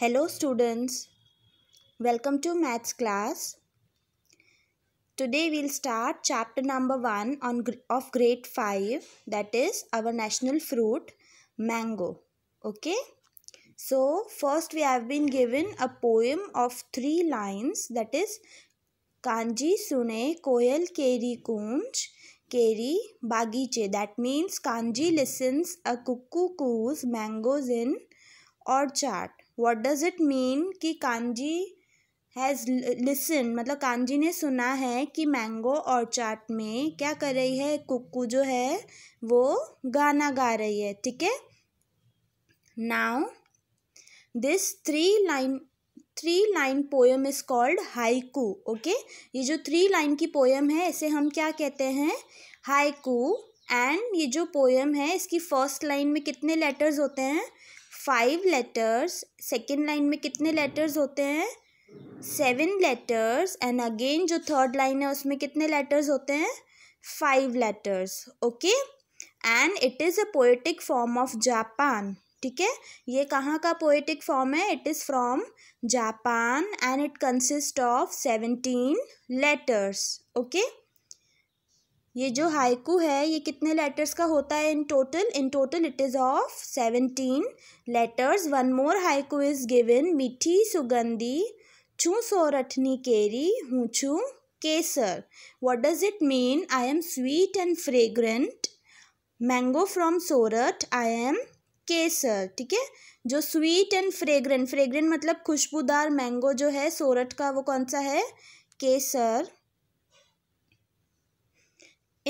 Hello students, welcome to maths class. Today we'll start chapter number 1 on, of grade 5 that is our national fruit mango. Okay. So first we have been given a poem of 3 lines that is Kanji Sune Koyal Keri Kunj Keri Bagiche that means Kanji listens a cuckoo coos mangoes in orchard what does it mean कि कांजी has listen मतलब कांजी ने सुना है कि mango और चाट में क्या कर रही है कुकू जो है वो गाना गा रही है ठीक है now this three line three line poem is called haiku okay ये जो थ्री लाइन की पोएम है इसे हम क्या कहते हैं हाइकू एंड ये जो पोएम है इसकी फर्स्ट लाइन में कितने लेटर्स होते हैं फाइव लेटर्स सेकेंड लाइन में कितने लेटर्स होते हैं सेवन लेटर्स एंड अगेन जो थर्ड लाइन है उसमें कितने लेटर्स होते हैं five letters okay and it is a poetic form of Japan ठीक है ये कहाँ का पोएटिक फॉर्म है it is from Japan and it consist of seventeen letters okay ये जो हाइकू है ये कितने लेटर्स का होता है in total in total it is of seventeen letters one more haiku is given मीठी सुगंधी छू सोरठनी केरी छू केसर what does it mean I am sweet and fragrant mango from Sorath I am Kesar ठीक है जो स्वीट एंड फ्रेग्रेंट फ्रेग्रेंट मतलब खुशबूदार मैंगो जो है सोरठ का वो कौन सा है केसर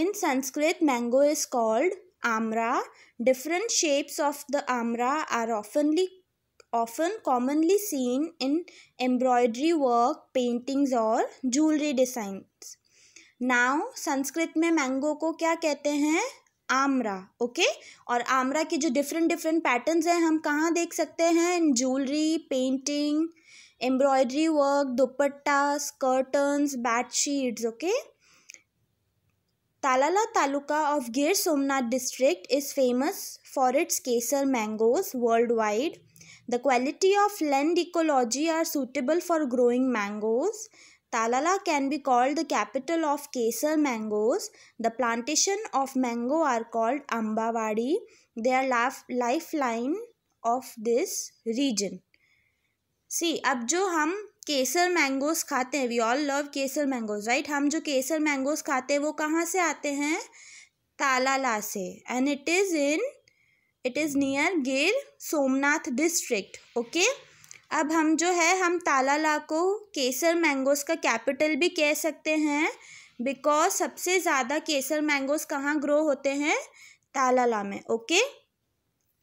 In Sanskrit, mango is called amra. Different shapes of the amra are oftenly often commonly seen in embroidery work, paintings और jewelry designs. Now, संस्कृत में मैंगो को क्या कहते हैं आमरा ओके okay? और आमरा के जो डिफरेंट डिफरेंट पैटर्न्स हैं हम कहाँ देख सकते हैं jewellery painting embroidery work dupatta skirts bedsheets okay okay? Talala Taluka of Gir Somnath district is famous for its Kesar mangoes worldwide. The quality of land ecology are suitable for growing mangoes. Talala can be called the capital of Kesar mangoes. The plantation of mango are called Ambavadi. They are life, lifeline of this region. See अब जो हम Kesar mangoes खाते हैं we all love Kesar mangoes right हम जो केसर mangoes खाते हैं वो कहाँ से आते हैं तालाला से and it is in it is near Gir Somnath district okay अब हम जो है हम तालाला को केसर मैंगोज का कैपिटल भी कह सकते हैं बिकॉज सबसे ज़्यादा केसर मैंगोज कहाँ ग्रो होते हैं तालाला में okay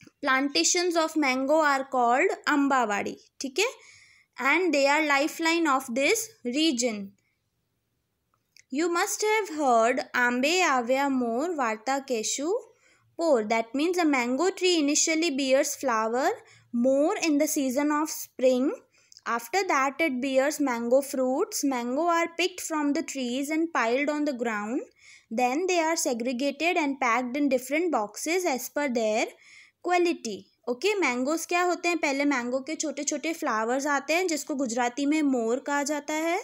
plantations of mango are called Ambawadi ठीक है and they are lifeline of this region. You must have heard Ambe Avya More Varta Keshu Por. That means a mango tree initially bears flower more in the season of spring. After that it bears mango fruits. Mango are picked from the trees and piled on the ground. Then they are segregated and packed in different boxes as per their quality. Okay okay, mangoes क्या होते हैं पहले mango के छोटे छोटे flowers आते हैं जिसको गुजराती में मोर कहा जाता है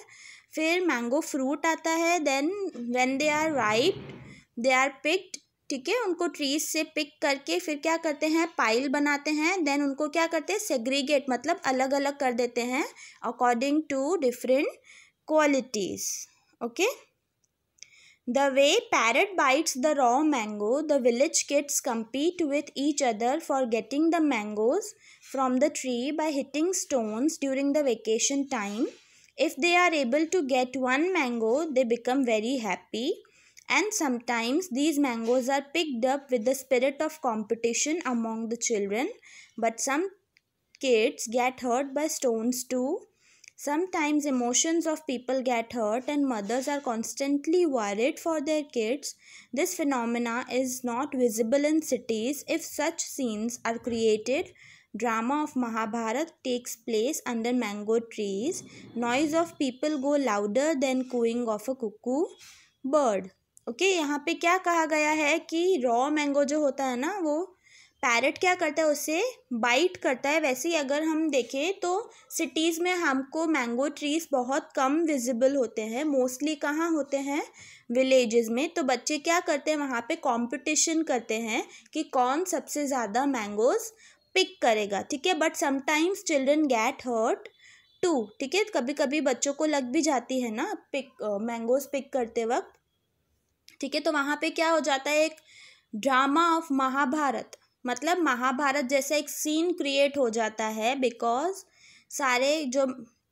फिर मैंगो फ्रूट आता है then when they are ripe they are picked ठीक है उनको ट्रीज से पिक करके फिर क्या करते हैं पाइल बनाते हैं देन उनको क्या करते हैं सेग्रीगेट मतलब अलग अलग कर देते हैं according to different qualities okay The way parrot bites the raw mango, the village kids compete with each other for getting the mangoes from the tree by hitting stones during the vacation time. If they are able to get one mango, they become very happy. And sometimes these mangoes are picked up with the spirit of competition among the children. But some kids get hurt by stones too. Sometimes emotions of people get hurt and mothers are constantly worried for their kids. This phenomena is not visible in cities if such scenes are created. Drama of Mahabharat takes place under mango trees. Noise of people go louder than cooing of a cuckoo bird. Okay okay, यहाँ पे क्या कहा गया है कि raw mango जो होता है ना वो पैरट क्या करता है उसे बाइट करता है वैसे ही अगर हम देखें तो सिटीज़ में हमको मैंगो ट्रीज़ बहुत कम विजिबल होते हैं मोस्टली कहाँ होते हैं विलेजेस में तो बच्चे क्या करते हैं वहाँ पे कंपटीशन करते हैं कि कौन सबसे ज़्यादा मैंगोज़ पिक करेगा ठीक है but sometimes children get hurt too ठीक है कभी कभी बच्चों को लग भी जाती है ना पिक मैंगोज़ पिक करते वक्त ठीक है तो वहाँ पे क्या हो जाता है एक ड्रामा ऑफ महाभारत मतलब महाभारत जैसा एक सीन क्रिएट हो जाता है बिकॉज सारे जो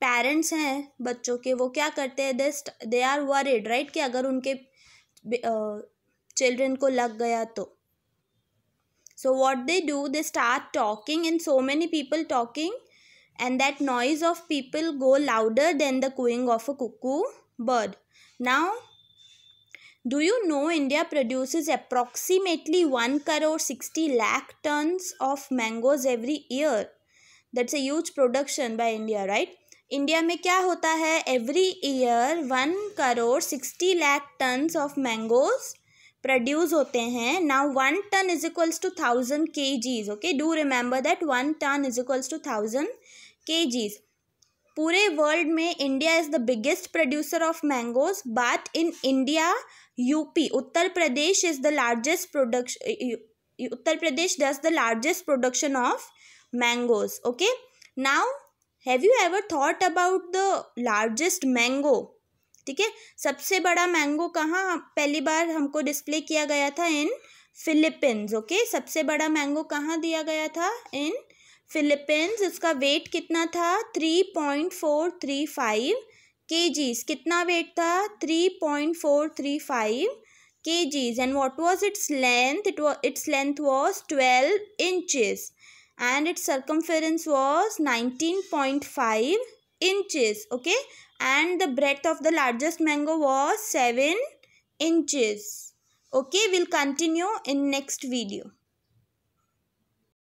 पेरेंट्स हैं बच्चों के वो क्या करते हैं this they are worried right कि अगर उनके चिल्ड्रन को लग गया तो so what they do they start talking in so many people talking and that noise of people go louder than the cooing of a cuckoo bird now Do you know India produces approximately 1 crore 60 lakh tons of mangoes every year? That's a huge production by India, right? India में क्या होता है every year one crore sixty lakh tons of mangoes produce होते हैं now one ton is equals to thousand K Gs okay do remember that one ton is equals to thousand K Gs पूरे world में India is the biggest producer of mangoes but in India UP Uttar Pradesh is the largest production Uttar Pradesh does the largest production of mangoes okay now have you ever thought about the largest mango ठीक है सबसे बड़ा mango कहाँ पहली बार हमको display किया गया था इन फिलिपींस ओके सबसे बड़ा मैंगो कहाँ दिया गया था इन फिलिपींस उसका वेट कितना था three point four three five के कितना वेट था three point four three five K Gs and what was its length it was its length was twelve inches and its circumference was nineteen point five inches okay and the breadth of the largest mango was seven inches okay will continue in next video